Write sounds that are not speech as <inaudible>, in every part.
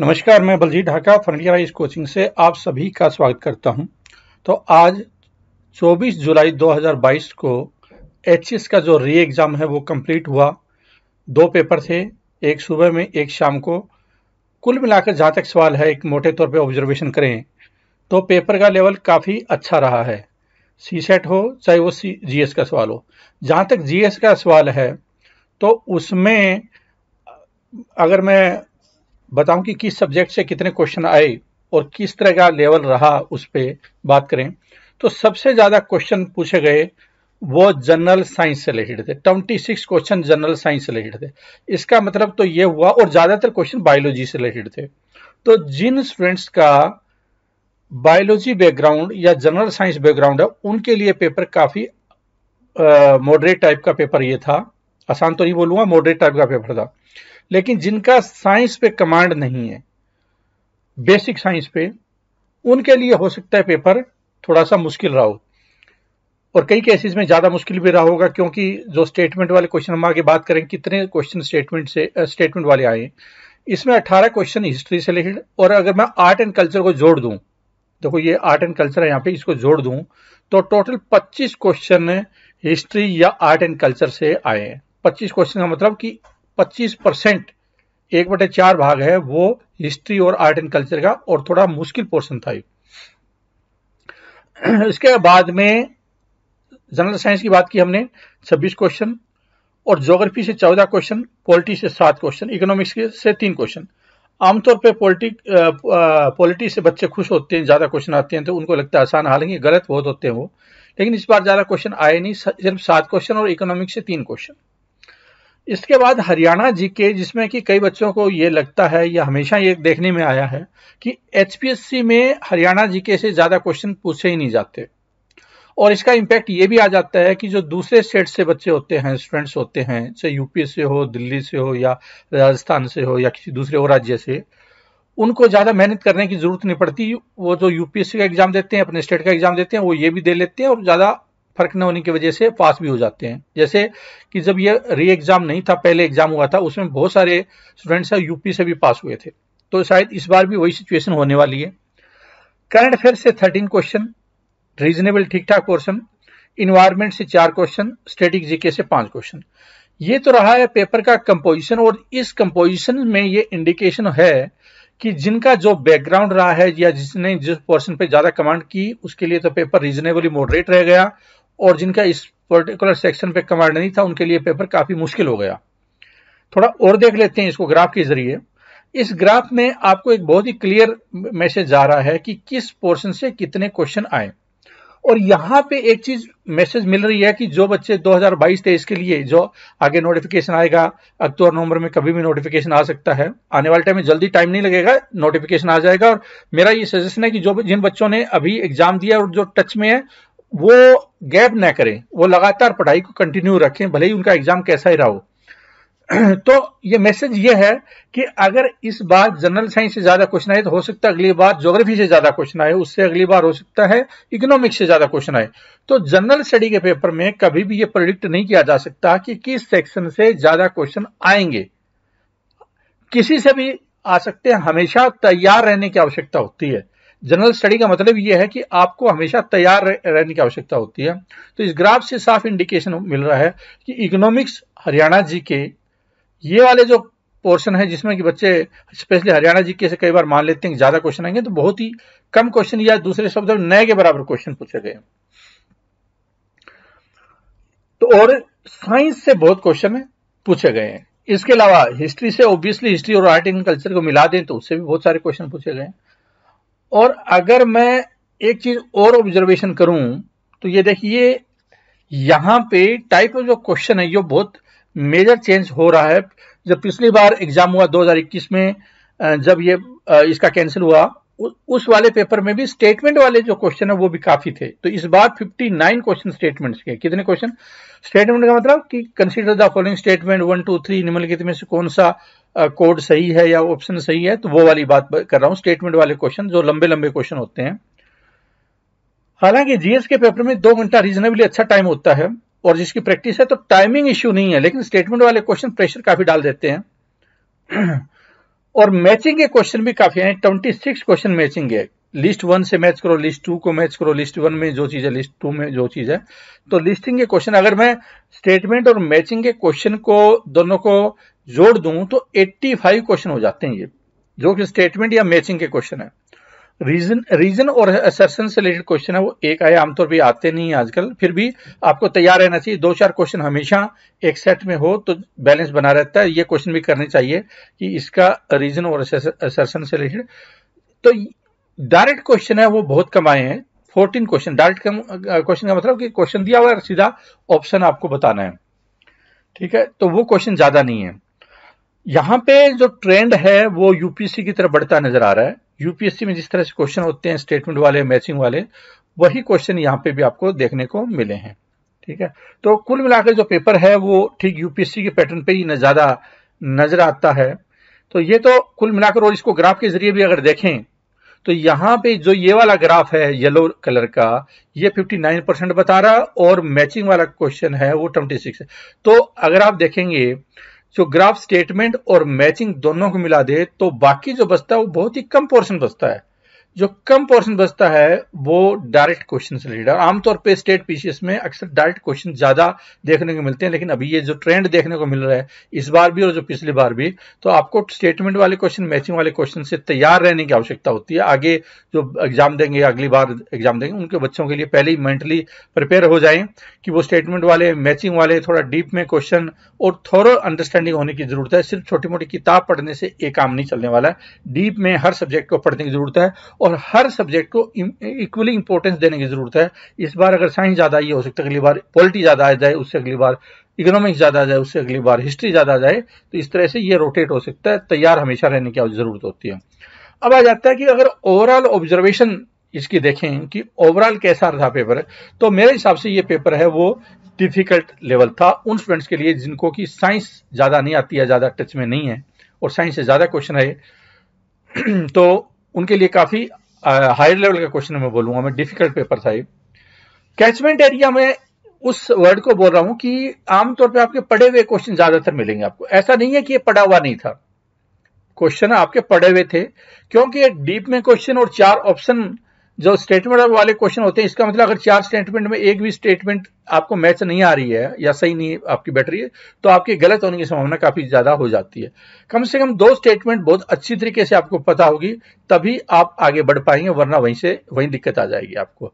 नमस्कार मैं Baljeet Dhaka frontier coaching से आप सभी का स्वागत करता हूं तो आज 24 जुलाई 2022 को एच का जो री एग्ज़ाम है वो कंप्लीट हुआ दो पेपर थे एक सुबह में एक शाम को कुल मिलाकर जहाँ तक सवाल है एक मोटे तौर पे ऑब्जर्वेशन करें तो पेपर का लेवल काफ़ी अच्छा रहा है सी सेट हो चाहे वो सी जी का सवाल हो जहाँ तक जी का सवाल है तो उसमें अगर मैं बताऊं कि किस सब्जेक्ट से कितने क्वेश्चन आए और किस तरह का लेवल रहा उस पर बात करें तो सबसे ज़्यादा क्वेश्चन पूछे गए वो जनरल साइंस से रिलेटेड थे twenty six question general science से रिलेटेड थे इसका मतलब तो ये हुआ और ज़्यादातर क्वेश्चन बायोलॉजी से रिलेटेड थे तो जिन स्टूडेंट्स का बायोलॉजी बैकग्राउंड या जनरल साइंस बैकग्राउंड है उनके लिए पेपर काफ़ी मॉडरेट टाइप का पेपर ये था आसान तो नहीं बोलूँगा मॉडरेट टाइप का पेपर था लेकिन जिनका साइंस पे कमांड नहीं है बेसिक साइंस पे उनके लिए हो सकता है पेपर थोड़ा सा मुश्किल रहा हो और कई केसेस में ज़्यादा मुश्किल भी रहा होगा क्योंकि जो स्टेटमेंट वाले क्वेश्चन हम आगे बात करें कितने क्वेश्चन स्टेटमेंट से स्टेटमेंट वाले आए इसमें 18 क्वेश्चन हिस्ट्री से रिलेटेड और अगर मैं आर्ट एंड कल्चर को जोड़ दूं देखो ये आर्ट एंड कल्चर है यहाँ पे इसको जोड़ दूं तो टोटल 25 क्वेश्चन हिस्ट्री या आर्ट एंड कल्चर से आए हैं 25 क्वेश्चन का मतलब कि 25 परसेंट एक बटे चार भाग है वो हिस्ट्री और आर्ट एंड कल्चर का और थोड़ा मुश्किल पोर्शन था इसके बाद में जनरल साइंस की बात की हमने 26 क्वेश्चन और ज्योग्राफी से 14 क्वेश्चन पॉलिटी से सात क्वेश्चन इकोनॉमिक्स से तीन क्वेश्चन आमतौर पर पॉलिटिक पॉलिटी से बच्चे खुश होते हैं ज़्यादा क्वेश्चन आते हैं तो उनको लगता है आसान हालांकि गलत बहुत होते हैं वो लेकिन इस बार ज़्यादा क्वेश्चन आए नहीं सिर्फ सात क्वेश्चन और इकोनॉमिक्स से तीन क्वेश्चन इसके बाद हरियाणा जी के जिसमें कि कई बच्चों को ये लगता है या हमेशा ये देखने में आया है कि एच में हरियाणा जी के से ज़्यादा क्वेश्चन पूछे ही नहीं जाते और इसका इम्पैक्ट ये भी आ जाता है कि जो दूसरे स्टेट से बच्चे होते हैं स्टूडेंट्स होते हैं चाहे यूपी से हो दिल्ली से हो या राजस्थान से हो या किसी दूसरे और राज्य से उनको ज़्यादा मेहनत करने की जरूरत नहीं पड़ती वो जो यूपीएससी का एग्जाम देते हैं अपने स्टेट का एग्जाम देते हैं वो ये भी दे लेते हैं और ज़्यादा फर्क न होने की वजह से पास भी हो जाते हैं जैसे कि जब ये री एग्जाम नहीं था पहले एग्जाम हुआ था उसमें बहुत सारे स्टूडेंट्स है यूपी से भी पास हुए थे तो शायद इस बार भी वही सिचुएशन होने वाली है करंट अफेयर से थर्टीन क्वेश्चन रीजनेबल ठीक ठाक क्वेश्चन इन्वायरमेंट से चार क्वेश्चन स्टेटिक जीके से पांच क्वेश्चन ये तो रहा है पेपर का कंपोजिशन और इस कंपोजिशन में ये इंडिकेशन है कि जिनका जो बैकग्राउंड रहा है या जिसने जिस पोर्शन पे ज्यादा कमांड की उसके लिए तो पेपर रीजनेबली मॉडरेट रह गया और जिनका इस पर्टिकुलर सेक्शन पे कमांड नहीं था उनके लिए पेपर काफी मुश्किल हो गया थोड़ा और देख लेते हैं इसको ग्राफ के जरिए इस ग्राफ में आपको एक बहुत ही क्लियर मैसेज जा रहा है कि किस पोर्शन से कितने क्वेश्चन आए और यहाँ पे एक चीज मैसेज मिल रही है कि जो बच्चे 2022 हजार के लिए जो आगे नोटिफिकेशन आएगा अक्टूबर नवंबर में कभी भी नोटिफिकेशन आ सकता है आने वाले टाइम में जल्दी टाइम नहीं लगेगा नोटिफिकेशन आ जाएगा और मेरा ये सजेशन है कि जो जिन बच्चों ने अभी एग्जाम दिया और जो टच में है वो गैप ना करें वो लगातार पढ़ाई को कंटिन्यू रखें भले ही उनका एग्जाम कैसा ही रहा हो <clears throat> तो ये मैसेज ये है कि अगर इस बार जनरल साइंस से ज्यादा क्वेश्चन आए तो हो सकता है अगली बार ज्योग्राफी से ज्यादा क्वेश्चन आए उससे अगली बार हो सकता है इकोनॉमिक्स से ज्यादा क्वेश्चन आए तो जनरल स्टडी के पेपर में कभी भी ये प्रोडिक्ट नहीं किया जा सकता कि किस सेक्शन से ज्यादा क्वेश्चन आएंगे किसी से भी आ सकते हैं हमेशा तैयार रहने की आवश्यकता होती है जनरल स्टडी का मतलब यह है कि आपको हमेशा तैयार रहने की आवश्यकता होती है तो इस ग्राफ से साफ इंडिकेशन मिल रहा है कि इकोनॉमिक्स हरियाणा जी के ये वाले जो पोर्शन है जिसमें कि बच्चे स्पेशली हरियाणा जी के से कई बार मान लेते हैं ज्यादा क्वेश्चन आएंगे तो बहुत ही कम क्वेश्चन या दूसरे शब्द नए के बराबर क्वेश्चन पूछे गए तो और साइंस से बहुत क्वेश्चन पूछे गए हैं इसके अलावा हिस्ट्री से ऑब्वियसली हिस्ट्री और आर्ट एंड कल्चर को मिला दें तो उससे भी बहुत सारे क्वेश्चन पूछे गए हैं और अगर मैं एक चीज और ऑब्जर्वेशन करूं तो ये देखिए यहाँ पे टाइप ऑफ जो क्वेश्चन है ये बहुत मेजर चेंज हो रहा है जब पिछली बार एग्जाम हुआ 2021 में जब ये इसका कैंसिल हुआ उस वाले पेपर में भी स्टेटमेंट वाले जो क्वेश्चन है वो भी काफी थे तो इस बार 59 क्वेश्चन स्टेटमेंट्स के कितने क्वेश्चन स्टेटमेंट का मतलब कि consider the following statement one two three निम्नलिखित में से कौन सा कोड सही है या ऑप्शन सही है तो वो वाली बात कर रहा हूँ स्टेटमेंट वाले क्वेश्चन जो लंबे लंबे क्वेश्चन होते हैं हालांकि जीएस के पेपर में दो घंटा रीजनेबली अच्छा टाइम होता है और जिसकी प्रैक्टिस है तो टाइमिंग इश्यू नहीं है लेकिन स्टेटमेंट वाले क्वेश्चन प्रेशर काफी डाल देते हैं <clears throat> और मैचिंग के क्वेश्चन भी काफी हैं ट्वेंटी सिक्स क्वेश्चन मैचिंग है लिस्ट वन से मैच करो लिस्ट टू को मैच करो लिस्ट वन में जो चीज है लिस्ट टू में जो चीज है तो लिस्टिंग के क्वेश्चन अगर मैं स्टेटमेंट और मैचिंग के क्वेश्चन को दोनों को जोड़ दूं तो 85 क्वेश्चन हो जाते हैं ये जो कि स्टेटमेंट या मैचिंग के क्वेश्चन है रीजन रीजन और असर्सन से रिलेटेड क्वेश्चन है वो एक आए आमतौर पर आते नहीं है आजकल फिर भी आपको तैयार रहना चाहिए दो चार क्वेश्चन हमेशा एक सेट में हो तो बैलेंस बना रहता है ये क्वेश्चन भी करने चाहिए कि इसका रीजन और असर्सन से रिलेटेड तो डायरेक्ट क्वेश्चन है वो बहुत कम आए हैं फोर्टीन क्वेश्चन डायरेक्ट क्वेश्चन का मतलब कि क्वेश्चन दिया हुआ है सीधा ऑप्शन आपको बताना है ठीक है तो वो क्वेश्चन ज्यादा नहीं है यहां पे जो ट्रेंड है वो यूपीएससी की तरफ बढ़ता नजर आ रहा है यूपीएससी में जिस तरह से क्वेश्चन होते हैं स्टेटमेंट वाले मैचिंग वाले वही क्वेश्चन यहाँ पे भी आपको देखने को मिले हैं ठीक है तो कुल मिलाकर जो पेपर है वो ठीक यूपीएससी के पैटर्न पे ही ज्यादा नजर आता है तो ये तो कुल मिलाकर और इसको ग्राफ के जरिए भी अगर देखें तो यहाँ पे जो ये वाला ग्राफ है येलो कलर का ये 59 परसेंट बता रहा और मैचिंग वाला क्वेश्चन है वो 26 है तो अगर आप देखेंगे जो ग्राफ स्टेटमेंट और मैचिंग दोनों को मिला दे तो बाकी जो बचता है वो बहुत ही कम पोर्शन बचता है जो कम पोर्शन बचता है वो डायरेक्ट क्वेश्चन से रिलेटेड आमतौर पे स्टेट पीसीएस में अक्सर डायरेक्ट क्वेश्चन ज्यादा देखने को मिलते हैं लेकिन अभी ये जो ट्रेंड देखने को मिल रहा है इस बार भी और जो पिछली बार भी तो आपको स्टेटमेंट वाले क्वेश्चन मैचिंग वाले क्वेश्चन से तैयार रहने की आवश्यकता होती है आगे जो एग्जाम देंगे अगली बार एग्जाम देंगे उनके बच्चों के लिए पहले ही मेंटली प्रिपेयर हो जाए कि वो स्टेटमेंट वाले मैचिंग वाले थोड़ा डीप में क्वेश्चन और थोड़ा अंडरस्टैंडिंग होने की जरूरत है सिर्फ छोटी मोटी किताब पढ़ने से ये काम नहीं चलने वाला है डीप में हर सब्जेक्ट को पढ़ने की जरूरत है और हर सब्जेक्ट को इक्वली इंपॉर्टेंस देने की जरूरत है इस बार अगर साइंस ज्यादा ये हो सकता है अगली बार पॉलिटी ज्यादा आ जाए उससे अगली बार इकोनॉमिक्स ज्यादा आ जाए उससे अगली बार हिस्ट्री ज्यादा आ जाए तो इस तरह से ये रोटेट हो सकता है तैयार हमेशा रहने की जरूरत होती है अब आ जाता है कि अगर ओवरऑल ऑब्जर्वेशन इसकी देखें कि ओवरऑल कैसा था पेपर तो मेरे हिसाब से ये पेपर है वो डिफिकल्ट लेवल था उन स्टूडेंट्स के लिए जिनको कि साइंस ज़्यादा नहीं आती है ज़्यादा टच में नहीं है और साइंस से ज़्यादा क्वेश्चन है तो उनके लिए काफी हायर लेवल का क्वेश्चन मैं बोलूंगा मैं डिफिकल्ट पेपर था ये कैचमेंट एरिया में उस वर्ड को बोल रहा हूं कि आमतौर पे आपके पढ़े हुए क्वेश्चन ज्यादातर मिलेंगे आपको ऐसा नहीं है कि ये पढ़ा हुआ नहीं था क्वेश्चन आपके पढ़े हुए थे क्योंकि डीप में क्वेश्चन और चार ऑप्शन जो स्टेटमेंट वाले क्वेश्चन होते हैं इसका मतलब अगर चार स्टेटमेंट में एक भी स्टेटमेंट आपको मैच नहीं आ रही है या सही नहीं आपकी बैटरी है तो आपकी गलत होने की संभावना काफी ज्यादा हो जाती है कम से कम दो स्टेटमेंट बहुत अच्छी तरीके से आपको पता होगी तभी आप आगे बढ़ पाएंगे वरना वहीं से वहीं दिक्कत आ जाएगी आपको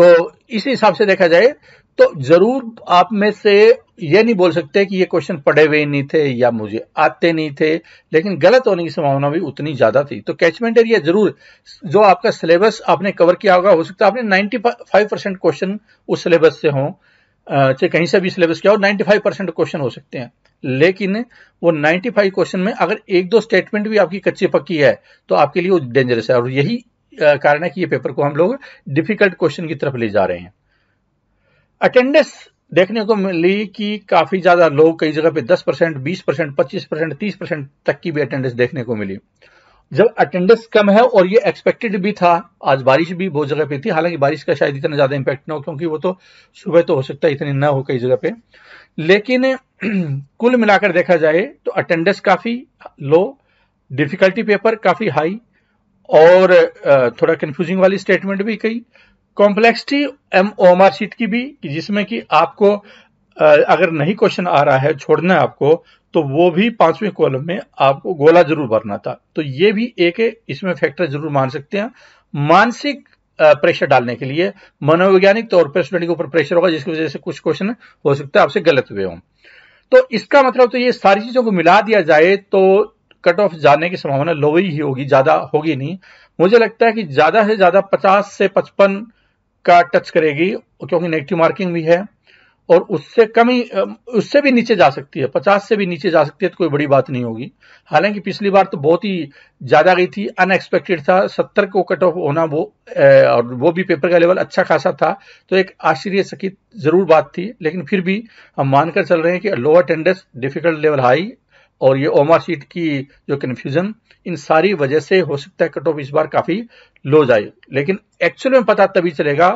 तो इसी हिसाब से देखा जाए तो जरूर आप में से ये नहीं बोल सकते कि ये क्वेश्चन पढ़े हुए नहीं थे या मुझे आते नहीं थे लेकिन गलत होने की संभावना भी उतनी ज्यादा थी तो कैचमेंट एरिया जरूर जो आपका सिलेबस आपने कवर किया होगा हो सकता है आपने 95 परसेंट क्वेश्चन उस सिलेबस से हो चाहे कहीं से भी सिलेबस किया हो 95 परसेंट क्वेश्चन हो सकते हैं लेकिन वो 95 क्वेश्चन में अगर एक दो स्टेटमेंट भी आपकी कच्ची पक्की है तो आपके लिए वो डेंजरस है और यही कारण है कि ये पेपर को हम लोग डिफिकल्ट क्वेश्चन की तरफ ले जा रहे हैं अटेंडेंस देखने को मिली कि काफी ज्यादा लोग कई जगह पे 10 परसेंट बीस परसेंट पच्चीस परसेंट तीस परसेंट तक की भी अटेंडेंस देखने को मिली जब अटेंडेंस कम है और ये एक्सपेक्टेड भी था आज बारिश भी बहुत जगह पे थी हालांकि बारिश का शायद इतना ज्यादा इंपैक्ट ना हो क्योंकि वो तो सुबह तो हो सकता है इतनी ना हो कई जगह पे लेकिन <clears throat> कुल मिलाकर देखा जाए तो अटेंडेंस काफी लो डिफिकल्टी पेपर काफी हाई और थोड़ा कंफ्यूजिंग वाली स्टेटमेंट भी कही complexity M M R sheet की भी जिसमें कि आपको अगर नहीं क्वेश्चन आ रहा है छोड़ना है आपको तो वो भी पांचवें कॉलम में आपको गोला जरूर भरना था तो ये भी एक इसमें फैक्टर जरूर मान सकते हैं मानसिक प्रेशर डालने के लिए मनोवैज्ञानिक तौर पर स्टूडेंट के ऊपर प्रेशर होगा जिसकी वजह से कुछ क्वेश्चन हो सकता है आपसे गलत हुए हों तो इसका मतलब तो ये सारी चीजों को मिला दिया जाए तो कट ऑफ जाने की संभावना लो ही होगी ज़्यादा होगी नहीं मुझे लगता है कि ज़्यादा से ज़्यादा पचास से पचपन का टच करेगी क्योंकि नेगेटिव मार्किंग भी है और उससे कम ही उससे भी नीचे जा सकती है पचास से भी नीचे जा सकती है तो कोई बड़ी बात नहीं होगी हालांकि पिछली बार तो बहुत ही ज़्यादा गई थी अनएक्सपेक्टेड था सत्तर को कट ऑफ होना वो और वो भी पेपर का लेवल अच्छा खासा था तो एक सकित जरूर बात थी लेकिन फिर भी हम मानकर चल रहे हैं कि lower attendance difficult level high और ये ओमा सीट की जो कन्फ्यूजन इन सारी वजह से हो सकता है कट ऑफ इस बार काफी लो जाए लेकिन एक्चुअल में पता तभी चलेगा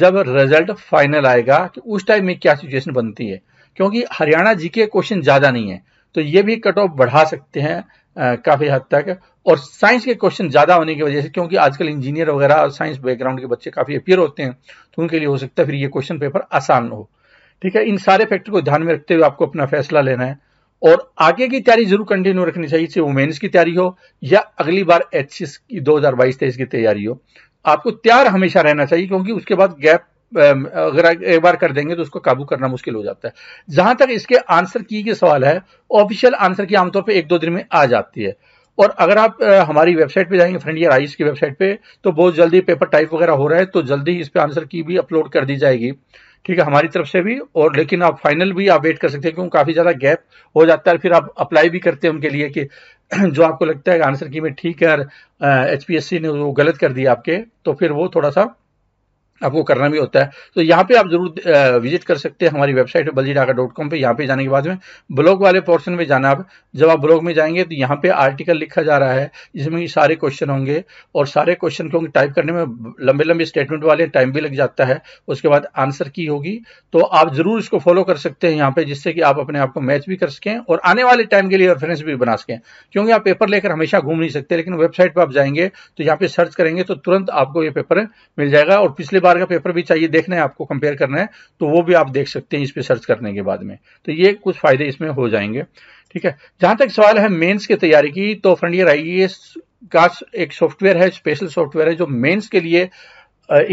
जब रिजल्ट फाइनल आएगा कि उस टाइम में क्या सिचुएशन बनती है क्योंकि हरियाणा जी के क्वेश्चन ज्यादा नहीं है तो ये भी कट ऑफ बढ़ा सकते हैं काफी हद तक और साइंस के क्वेश्चन ज्यादा होने की वजह से क्योंकि आजकल इंजीनियर वगैरह और साइंस बैकग्राउंड के बच्चे काफी अपियर होते हैं तो उनके लिए हो सकता है फिर ये क्वेश्चन पेपर आसान हो ठीक है इन सारे फैक्टर को ध्यान में रखते हुए आपको अपना फैसला लेना है और आगे की तैयारी जरूर कंटिन्यू रखनी चाहिए चाहे वुमेन्स की तैयारी हो या अगली बार एच की दो हजार बाईस तेईस की तैयारी हो आपको तैयार हमेशा रहना चाहिए क्योंकि उसके बाद गैप अगर एक बार कर देंगे तो उसको काबू करना मुश्किल हो जाता है जहां तक इसके आंसर की के सवाल है ऑफिशियल आंसर की आमतौर पर एक दो दिन में आ जाती है और अगर आप हमारी वेबसाइट पे जाएंगे फ्रेंड या आईस की वेबसाइट पे तो बहुत जल्दी पेपर टाइप वगैरह हो रहा है तो जल्दी इस पे आंसर की भी अपलोड कर दी जाएगी ठीक है हमारी तरफ से भी और लेकिन आप फाइनल भी आप वेट कर सकते हैं क्योंकि काफ़ी ज़्यादा गैप हो जाता है और फिर आप अप्लाई भी करते हैं उनके लिए कि <clears throat> जो आपको लगता है आंसर की में ठीक है एच ने वो गलत कर दिया आपके तो फिर वो थोड़ा सा आपको करना भी होता है तो यहाँ पे आप जरूर विजिट कर सकते हैं हमारी वेबसाइट है बलजी डाका डॉट कॉम पर यहाँ पे जाने के बाद में ब्लॉग वाले पोर्शन में जाना आप जब आप ब्लॉग में जाएंगे तो यहाँ पे आर्टिकल लिखा जा रहा है जिसमें सारे क्वेश्चन होंगे और सारे क्वेश्चन को टाइप करने में लंबे लंबे स्टेटमेंट वाले टाइम भी लग जाता है उसके बाद आंसर की होगी तो आप जरूर इसको फॉलो कर सकते हैं यहाँ पे जिससे कि आप अपने आप को मैच भी कर सकें और आने वाले टाइम के लिए रेफरेंस भी बना सकें क्योंकि आप पेपर लेकर हमेशा घूम नहीं सकते लेकिन वेबसाइट पर आप जाएंगे तो यहाँ पे सर्च करेंगे तो तुरंत आपको ये पेपर मिल जाएगा और पिछले बार बार का पेपर भी चाहिए देखना है आपको कंपेयर करना है तो वो भी आप देख सकते हैं इस पर सर्च करने के बाद में तो ये कुछ फायदे इसमें हो जाएंगे ठीक है जहां तक सवाल है मेंस की तैयारी की तो फ्रेंड ये आई का एक सॉफ्टवेयर है स्पेशल सॉफ्टवेयर है जो मेन्स के लिए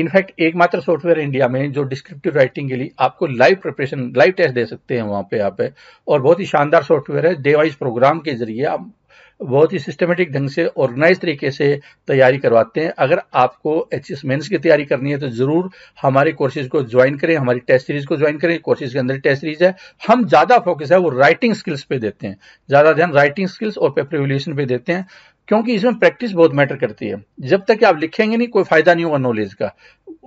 इनफैक्ट uh, एकमात्र सॉफ्टवेयर इंडिया में जो डिस्क्रिप्टिव राइटिंग के लिए आपको लाइव प्रिपरेशन लाइव टेस्ट दे सकते हैं वहां पे आप है और बहुत ही शानदार सॉफ्टवेयर है डेवाइस प्रोग्राम के जरिए आप बहुत ही सिस्टमेटिक ढंग से ऑर्गेनाइज तरीके से तैयारी करवाते हैं अगर आपको एच एस मेन्स की तैयारी करनी है तो ज़रूर हमारे कोर्सेज को ज्वाइन करें हमारी टेस्ट सीरीज को ज्वाइन करें कोर्सेज के अंदर टेस्ट सीरीज है हम ज़्यादा फोकस है वो राइटिंग स्किल्स पे देते हैं ज़्यादा ध्यान राइटिंग स्किल्स और पेपर रिवोल्यूशन पे देते हैं क्योंकि इसमें प्रैक्टिस बहुत मैटर करती है जब तक आप लिखेंगे नहीं कोई फायदा नहीं होगा नॉलेज का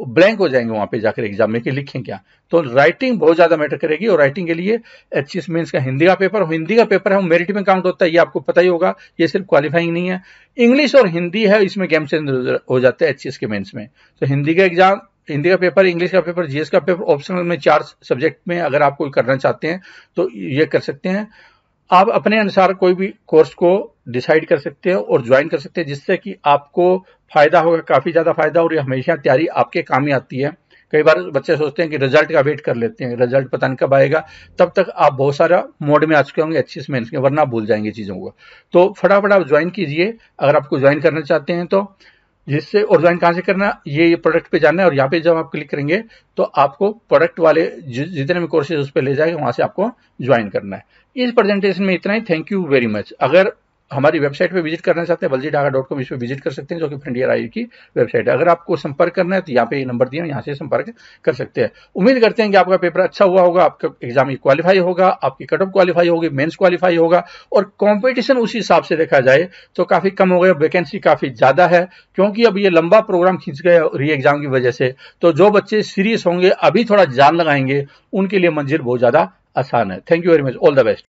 ब्लैंक हो जाएंगे वहां पे जाकर एग्जाम में कि लिखें क्या तो राइटिंग बहुत ज्यादा मैटर करेगी और राइटिंग के लिए एच एस मीन्स का हिंदी का पेपर हिंदी का पेपर है वो मेरिट में काउंट होता है ये आपको पता ही होगा ये सिर्फ क्वालिफाइंग नहीं है इंग्लिश और हिंदी है इसमें गेम चेंज हो जाता है एच के मेन्स में तो हिंदी का एग्जाम हिंदी का पेपर इंग्लिश का पेपर जीएस का पेपर ऑप्शनल में चार सब्जेक्ट में अगर आप कोई करना चाहते हैं तो ये कर सकते हैं आप अपने अनुसार कोई भी कोर्स को डिसाइड कर सकते हैं और ज्वाइन कर सकते हैं जिससे कि आपको फायदा होगा काफी ज्यादा फायदा और ये हमेशा तैयारी आपके काम ही आती है कई बार बच्चे सोचते हैं कि रिजल्ट का वेट कर लेते हैं रिजल्ट पता नहीं कब आएगा तब तक आप बहुत सारा मोड में आ चुके होंगे अच्छे से मेहनत वरना भूल जाएंगे चीज़ों को तो फटाफट आप ज्वाइन कीजिए अगर आपको ज्वाइन करना चाहते हैं तो जिससे और ज्वाइन कहाँ से करना ये ये प्रोडक्ट पे जाना है और यहाँ पे जब आप क्लिक करेंगे तो आपको प्रोडक्ट वाले जितने भी कोर्सेज उस पर ले जाएंगे वहाँ से आपको ज्वाइन करना है इस प्रेजेंटेशन में इतना ही थैंक यू वेरी मच अगर हमारी वेबसाइट पे विजिट करना चाहते हैं बलजी डागा डॉट कॉम इस पर विजिट कर सकते हैं जो कि फ्रंटियर आई की वेबसाइट है अगर आपको संपर्क करना है तो यहाँ पे ये नंबर दिया यहाँ से संपर्क कर सकते हैं उम्मीद करते हैं कि आपका पेपर अच्छा हुआ होगा आपका एग्जाम क्वालिफाई होगा आपकी कट ऑफ क्वालिफाई होगी मेन्स क्वालिफाई होगा और कॉम्पिटिशन उसी हिसाब से देखा जाए तो काफ़ी कम हो गया वैकेंसी काफ़ी ज़्यादा है क्योंकि अब ये लंबा प्रोग्राम खींच गया री एग्जाम की वजह से तो जो बच्चे सीरियस होंगे अभी थोड़ा जान लगाएंगे उनके लिए मंजिल बहुत ज़्यादा आसान है thank you very much all the best